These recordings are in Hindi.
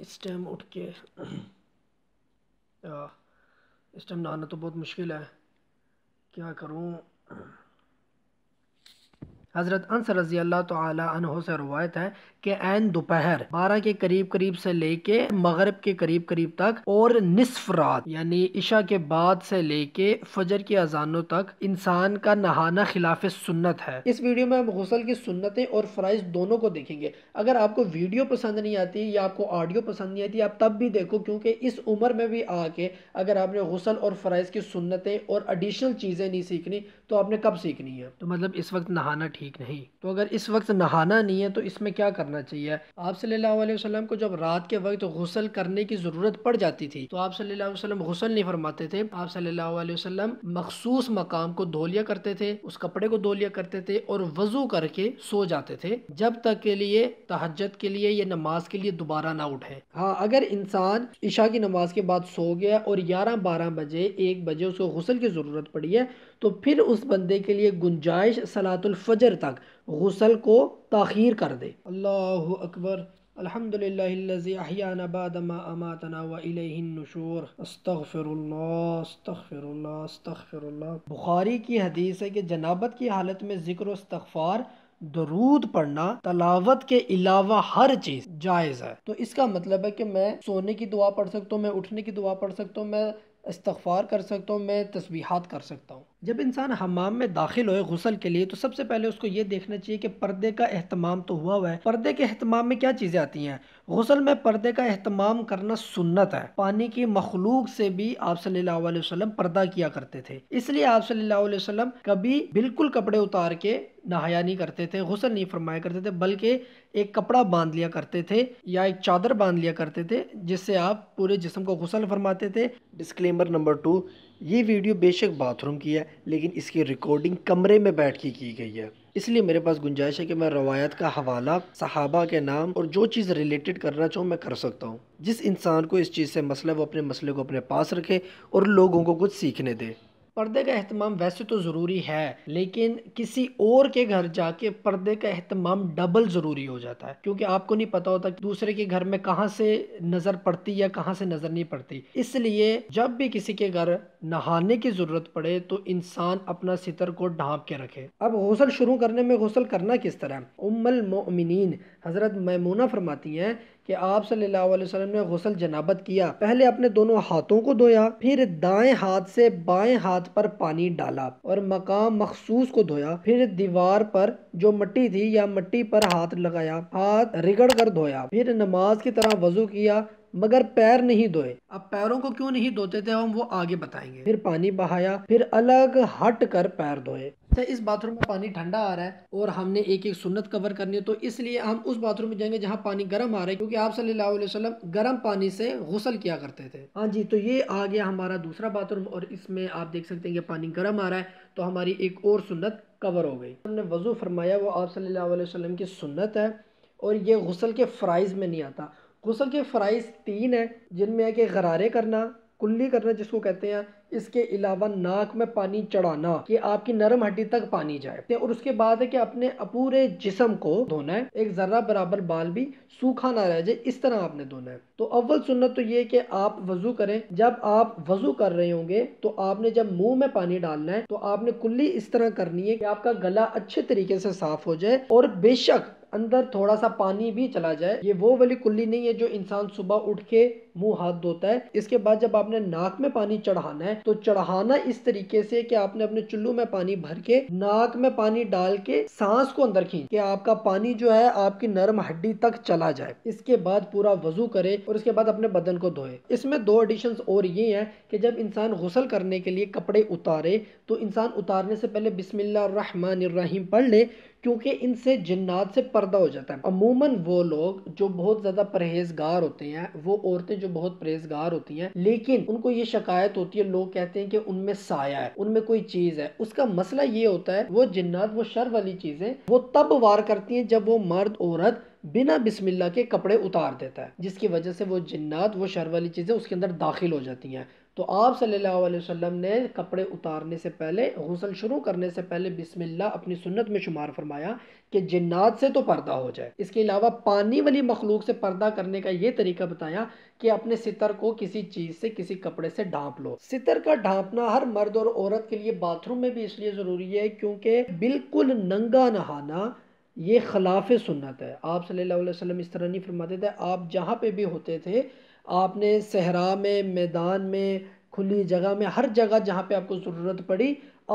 इस टाइम उठ के इस टाइम नहाना तो बहुत मुश्किल है क्या करूँ हज़रत अनसर रजी अल्लाह तहों से रवायत है कि एन दोपहर बारह के करीब करीब से लेके मगरब के करीब करीब तक और निसफ रात यानी इशा के बाद से लेके फजर की अजानों तक इंसान का नहाना खिलाफ सुन्नत है इस वीडियो में हम गसल की सुन्नतें और फ़राइज दोनों को देखेंगे अगर आपको वीडियो पसंद नहीं आती या आपको ऑडियो पसंद नहीं आती आप तब भी देखो क्योंकि इस उम्र में भी आके अगर आपने गसल और फ़राइज़ की सुन्नतें और एडिशनल चीज़ें नहीं सीखनी तो आपने कब सीखनी है तो मतलब इस वक्त नहाना ठीक नहीं तो अगर इस वक्त नहाना नहीं है तो इसमें क्या करना चाहिए आप सल्लल्लाहु अलैहि वसल्लम को जब रात के वक्त गुसल करने की ज़रूरत पड़ जाती थी तो आप सल्लल्लाहु अलैहि वसल्लम नहीं फरमाते थे आप सल्लल्लाहु अलैहि वसल्लम मखसूस मकाम को धो लिया करते थे उस कपड़े को धो लिया करते थे और वज़ू करके सो जाते थे जब तक के लिए तहजत के लिए या नमाज के लिए दोबारा ना उठे हाँ अगर इंसान ईशा की नमाज के बाद सो गया और ग्यारह बारह बजे एक बजे उसको गुसल की ज़रूरत पड़ी है तो फिर उस उस बंदे के लिए गुंजाइश सलातुलफ़जर तक गसल को तखीर कर दे अल्लाह अकबर अलहमदिल्लाबादमा बुखारी की हदीस है कि जनाबत की हालत में जिक्र इस्तफ़ार दरूद पढ़ना तलावत के अलावा हर चीज़ जायज़ है तो इसका मतलब है कि मैं सोने की दुआ पढ़ सकता हूँ मैं उठने की दुआ पढ़ सकता हूँ मैं इस्तफ़ार कर सकता हूँ मैं तस्बीहात कर सकता हूँ जब इंसान हमाम में दाखिल हो गसल के लिए तो सबसे पहले उसको ये देखना चाहिए कि पर्दे का अहतमाम तो हुआ हुआ है पर्दे के अहतमाम में क्या चीज़ें आती हैं गसल में पर्दे का अहतमाम करना सुन्नत है पानी की मखलूक से भी आप सल्लल्लाहु अलैहि वसल्लम पर्दा किया करते थे इसलिए आप सल्लल्लाहु अलैहि वसल्लम कभी बिल्कुल कपड़े उतार के नहाया नहीं करते थे गसल नहीं फरमाया करते थे बल्कि एक कपड़ा बांध लिया करते थे या एक चादर बांध लिया करते थे जिससे आप पूरे जिसम को गसल फरमाते थे डिस्क्लेमर नंबर टू ये वीडियो बेशक बाथरूम की है लेकिन इसकी रिकॉर्डिंग कमरे में बैठ के की गई है इसलिए मेरे पास गुंजाइश है कि मैं रवायत का हवाला सहाबा के नाम और जो चीज़ रिलेटेड करना चाहूँ मैं कर सकता हूँ जिस इंसान को इस चीज़ से मसला वो अपने मसले को अपने पास रखे और लोगों को कुछ सीखने दे पर्दे का अहतमाम वैसे तो ज़रूरी है लेकिन किसी और के घर जाके पर्दे का अहतमाम डबल ज़रूरी हो जाता है क्योंकि आपको नहीं पता होता कि दूसरे के घर में कहाँ से नज़र पड़ती या कहाँ से नज़र नहीं पड़ती इसलिए जब भी किसी के घर नहाने की ज़रूरत पड़े तो इंसान अपना सितर को ढांप के रखे अब गौसल शुरू करने में गौसल करना किस तरह उम्मल मोमिन हज़रत मैमूना फरमाती हैं कि आप सल्लल्लाहु अलैहि वसल्लम ने गसल जनाबत किया पहले अपने दोनों हाथों को धोया फिर दाएं हाथ से बाएं हाथ पर पानी डाला और मकाम मखसूस को धोया फिर दीवार पर जो मट्टी थी या मट्टी पर हाथ लगाया हाथ रिगड़ कर धोया फिर नमाज की तरह वजू किया मगर पैर नहीं धोए अब पैरों को क्यों नहीं धोते थे हम वो आगे बताएंगे फिर पानी बहाया फिर अलग हट कर पैर धोए अच्छा इस बाथरूम में पानी ठंडा आ रहा है और हमने एक एक सुन्नत कवर करनी है तो इसलिए हम उस बाथरूम में जाएंगे जहाँ पानी गर्म आ रहा है क्योंकि आप सल्लल्लाहु अलैहि वसल्लम गर्म पानी से गुसल किया करते थे हाँ जी तो ये आ गया हमारा दूसरा बाथरूम और इसमें आप देख सकते हैं कि पानी गर्म आ रहा है तो हमारी एक और सुन्नत कवर हो गई हमने वज़ू फरमाया वो आप सल्ला वसलम की सुन्नत है और ये गुसल के फ़्राइज़ में नहीं आता गसल के फ़राइज़ तीन हैं जिनमें है कि गरारे करना कुल्ली करना जिसको कहते हैं इसके अलावा नाक में पानी चढ़ाना कि आपकी नरम हड्डी तक पानी जाए और उसके बाद है कि अपने पूरे जिसम को धोना है एक ज़र्रा बराबर बाल भी सूखा ना रह जाए इस तरह आपने धोना है तो अव्वल सुन्नत तो ये कि आप वज़ू करें जब आप वज़ू कर रहे होंगे तो आपने जब मुंह में पानी डालना है तो आपने कुल्ली इस तरह करनी है कि आपका गला अच्छे तरीके से साफ हो जाए और बेशक अंदर थोड़ा सा पानी भी चला जाए ये वो वाली कुल्ली नहीं है जो इंसान सुबह उठ के मुंह हाथ धोता है इसके बाद जब आपने नाक में पानी चढ़ाना है तो चढ़ाना इस तरीके से कि आपने अपने चुल्लू में पानी भर के नाक में पानी डाल के सांस को अंदर खींच के आपका पानी जो है आपकी नरम हड्डी तक चला जाए इसके बाद पूरा वजू करे और इसके बाद अपने बदन को धोए इसमें दो एडिशन और ये है कि जब इंसान गुसल करने के लिए कपड़े उतारे तो इंसान उतारने से पहले रहीम पढ़ ले क्योंकि इनसे जन्नात से पर पर्दा हो जाता है अमूमन वो लोग जो बहुत ज़्यादा परहेजगार होते हैं वो औरतें जो बहुत परहेजगार होती हैं लेकिन उनको ये शिकायत होती है लोग कहते हैं कि उनमें साया है उनमें कोई चीज़ है उसका मसला ये होता है वो जिन्नात वो शर वाली चीज़ें वो तब वार करती हैं जब वो मर्द औरत बिना बिस्मिल्ला के कपड़े उतार देता है जिसकी वजह से वो जन्नात वो शर वाली चीज़ें उसके अंदर दाखिल हो जाती हैं तो आप सल्लल्लाहु अलैहि वसल्लम ने कपड़े उतारने से पहले गसल शुरू करने से पहले बिस्मिल्लाह अपनी सुन्नत में शुमार फरमाया कि जिन्नात से तो पर्दा हो जाए इसके अलावा पानी वाली मखलूक से पर्दा करने का ये तरीका बताया कि अपने सितर को किसी चीज़ से किसी कपड़े से ढांप लो सितर का ढांपना हर मर्द और औरत के लिए बाथरूम में भी इसलिए ज़रूरी है क्योंकि बिल्कुल नंगा नहाना ये खिलाफ सुन्नत है आप सल्लल्लाहु अलैहि वसल्लम इस तरह नहीं फरमाते थे आप जहाँ पे भी होते थे आपने सहरा में मैदान में खुली जगह में हर जगह जहाँ पे आपको ज़रूरत पड़ी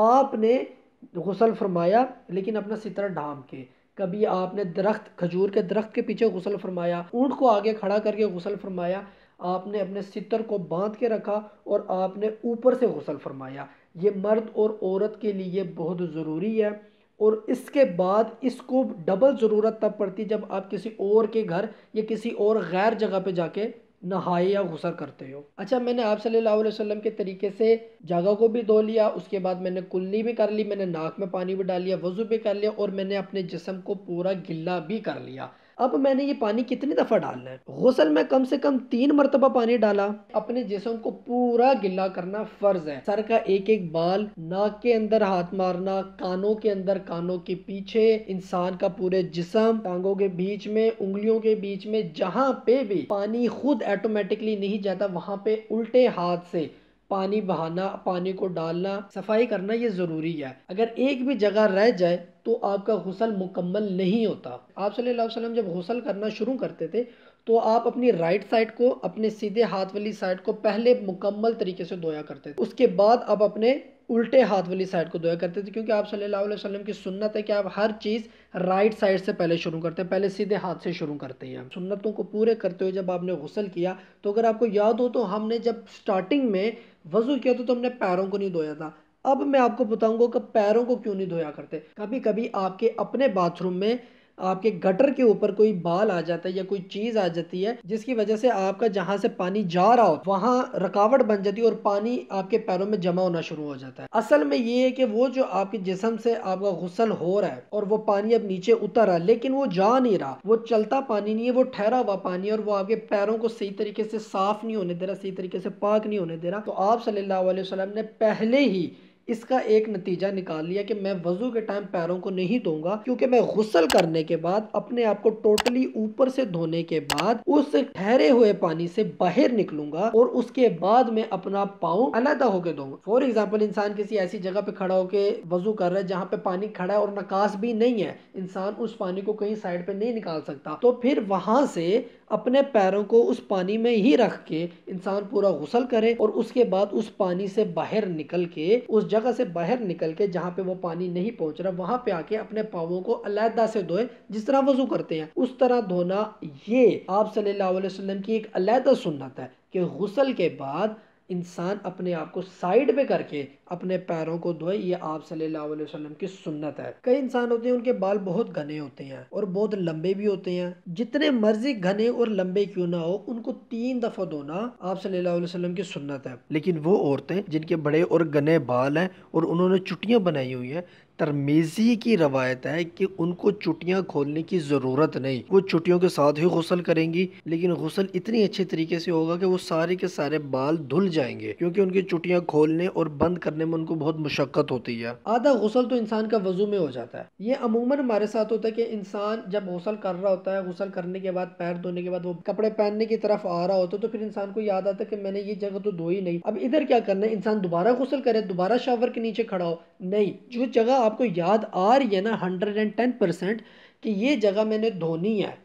आपने गसल फरमाया लेकिन अपना सितरा ढाम के कभी आपने दरख्त खजूर के दरख्त के पीछे गसल फरमाया ऊँट को आगे खड़ा करके गसल फरमाया आपने अपने सितर को बांध के रखा और आपने ऊपर से गसल फरमाया ये मर्द और औरत के लिए बहुत ज़रूरी है और इसके बाद इसको डबल ज़रूरत तब पड़ती जब आप किसी और के घर या किसी और गैर जगह पे जाके नहाए या गुसल करते हो अच्छा मैंने आप सल्लल्लाहु अलैहि वसल्लम के तरीके से जगह को भी धो लिया उसके बाद मैंने कुल्ली भी कर ली मैंने नाक में पानी भी डाल लिया वज़ू भी कर लिया और मैंने अपने जिसम को पूरा गिल्ला भी कर लिया अब मैंने ये पानी कितनी दफ़ा डालना है गसल में कम से कम तीन मरतबा पानी डाला अपने जिसम को पूरा गिला करना फ़र्ज है सर का एक एक बाल नाक के अंदर हाथ मारना कानों के अंदर कानों के पीछे इंसान का पूरे जिसम टांगों के बीच में उंगलियों के बीच में जहाँ पे भी पानी खुद ऑटोमेटिकली नहीं जाता वहाँ पे उल्टे हाथ से पानी बहाना पानी को डालना सफाई करना ये ज़रूरी है अगर एक भी जगह रह जाए तो आपका गसल मुकम्मल नहीं होता आप सल्लल्लाहु अलैहि वसल्लम जब गसल करना शुरू करते थे तो आप अपनी राइट साइड को अपने सीधे हाथ वाली साइड को पहले मुकम्मल तरीके से धोया करते थे उसके बाद आप अपने उल्टे हाथ वाली साइड को धोया करते थे क्योंकि आप सल्लल्लाहु अलैहि वसल्लम की सुन्नत है कि आप हर चीज़ राइट साइड से पहले शुरू करते हैं पहले सीधे हाथ से शुरू करते हैं सुन्नतों को पूरे करते हुए जब आपने गसल किया तो अगर आपको याद हो तो हमने जब स्टार्टिंग में वजू किया तो तुमने पैरों को नहीं धोया था अब मैं आपको बताऊंगा कि पैरों को क्यों नहीं धोया करते कभी कभी आपके अपने बाथरूम में आपके गटर के ऊपर कोई बाल आ जाता है या कोई चीज़ आ जाती है जिसकी वजह से आपका जहां से पानी जा रहा हो वहाँ रुकावट बन जाती है और पानी आपके पैरों में जमा होना शुरू हो जाता है असल में ये है कि वो जो आपके जिसम से आपका गुसल हो रहा है और वो पानी अब नीचे उतर रहा है लेकिन वो जा नहीं रहा वो चलता पानी नहीं है वो ठहरा हुआ पानी और वो आपके पैरों को सही तरीके से साफ नहीं होने दे रहा सही तरीके से पाक नहीं होने दे रहा तो आप सल्लल्लाहु अलैहि वसल्लम ने पहले ही इसका एक नतीजा निकाल लिया कि मैं वजू के टाइम पैरों को नहीं धोगा क्योंकि मैं गसल करने के बाद अपने आप को टोटली ऊपर से धोने के बाद उस ठहरे हुए पानी से बाहर निकलूंगा और उसके बाद मैं अपना पाओ अलहदा होकर दूंगा फॉर एग्जाम्पल इंसान किसी ऐसी जगह पे खड़ा होकर वजू कर रहा है जहाँ पे पानी खड़ा है और नकाश भी नहीं है इंसान उस पानी को कहीं साइड पे नहीं निकाल सकता तो फिर वहां से अपने पैरों को उस पानी में ही रख के इंसान पूरा गुसल करे और उसके बाद उस पानी से बाहर निकल के उस जगह से बाहर निकल के जहाँ पे वो पानी नहीं पहुंच रहा वहां पे आके अपने पावों को अलहदा से धोए जिस तरह वजू करते हैं उस तरह धोना ये आप सल्लल्लाहु अलैहि वसल्लम की एक अलहदा सुन्नत है कि गसल के बाद इंसान अपने आप को साइड पे करके अपने पैरों को धोए ये आप सल्लल्लाहु अलैहि वसल्लम की सुन्नत है कई इंसान होते हैं उनके बाल बहुत घने होते हैं और बहुत लंबे भी होते हैं जितने मर्जी घने और लंबे क्यों ना हो उनको तीन दफा धोना आप सल्लल्लाहु अलैहि वसल्लम की सुन्नत है लेकिन वो औरतें जिनके बड़े और घने बाल हैं और उन्होंने चुटियाँ बनाई हुई हैं तरमीज़ी की रवायत है कि उनको चुटियाँ खोलने की ज़रूरत नहीं वो चुटियों के साथ ही गुसल करेंगी लेकिन गुसल इतनी अच्छे तरीके से होगा कि वो सारे के सारे बाल धुल जाएंगे क्योंकि उनकी चुटियाँ खोलने और बंद करने में उनको बहुत मुशक्क़त होती है आधा गुसल तो इंसान का वजू में हो जाता है ये अमूमन हमारे साथ होता है कि इंसान जब गसल कर रहा होता है गुसल करने के बाद पैर धोने के बाद वो कपड़े पहनने की तरफ आ रहा होता है तो फिर इंसान को याद आता है कि मैंने ये जगह तो धोई नहीं अब इधर क्या करना है इंसान दोबारा गुसल करे दोबारा शावर के नीचे खड़ा हो नहीं जो जगह आपको याद आ रही है ना हंड्रेड एंड टेन परसेंट कि ये जगह मैंने धोनी है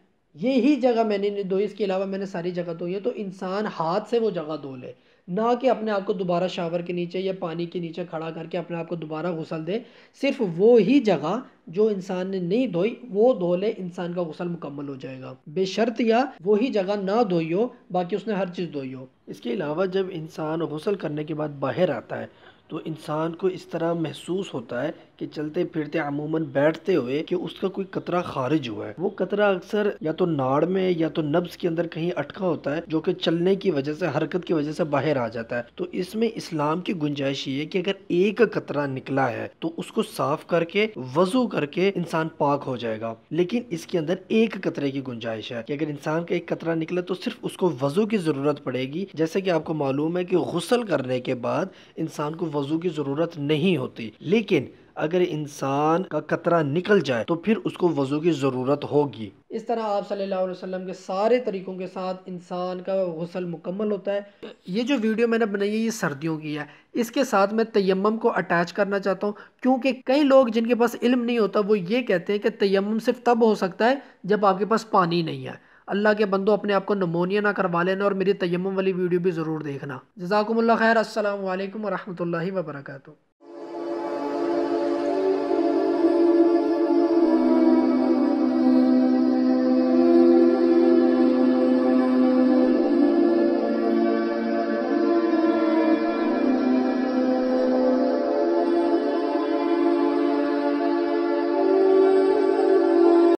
ये ही जगह मैंने नहीं धोई इसके अलावा मैंने सारी जगह धोई है तो इंसान हाथ से वो जगह धो ले ना कि अपने आप को दोबारा शावर के नीचे या पानी के नीचे खड़ा करके अपने आप को दोबारा गुसल दे सिर्फ वो ही जगह जो इंसान ने नहीं धोई वो धो ले इंसान का गुसल मुकम्मल हो जाएगा बेशर्त या वो ही जगह ना धोई हो बाकी उसने हर चीज़ धोई हो इसके अलावा जब इंसान गुसल करने के बाद बाहर आता है तो इंसान को इस तरह महसूस होता है के चलते फिरते अमूमन बैठते हुए कि उसका कोई कतरा खारिज हुआ है वो कतरा अक्सर या तो नाड़ में या तो नब्स के अंदर कहीं अटका होता है जो कि चलने की वजह से हरकत की वजह से बाहर आ जाता है तो इसमें इस्लाम की गुंजाइश ये है कि अगर एक कतरा निकला है तो उसको साफ करके वजू करके इंसान पाक हो जाएगा लेकिन इसके अंदर एक कतरे की गुंजाइश है कि अगर इंसान का एक कतरा निकला तो सिर्फ उसको वजू की ज़रूरत पड़ेगी जैसे कि आपको मालूम है कि गुसल करने के बाद इंसान को वजू की ज़रूरत नहीं होती लेकिन अगर इंसान का कतरा निकल जाए तो फिर उसको वज़ू की ज़रूरत होगी इस तरह आप सल्लल्लाहु अलैहि वसल्लम के सारे तरीक़ों के साथ इंसान का गसल मुकम्मल होता है ये जो वीडियो मैंने बनाई है ये सर्दियों की है इसके साथ मैं तयम को अटैच करना चाहता हूँ क्योंकि कई लोग जिनके पास इल्म नहीं होता वो ये कहते हैं कि तयम सिर्फ तब हो सकता है जब आपके पास पानी नहीं है अल्लाह के बंदो अपने आप को नमोनिया ना करवा लेना और मेरी तयम वाली वीडियो भी ज़रूर देखना जजाकम्ला खैर असल वरहमल वर्का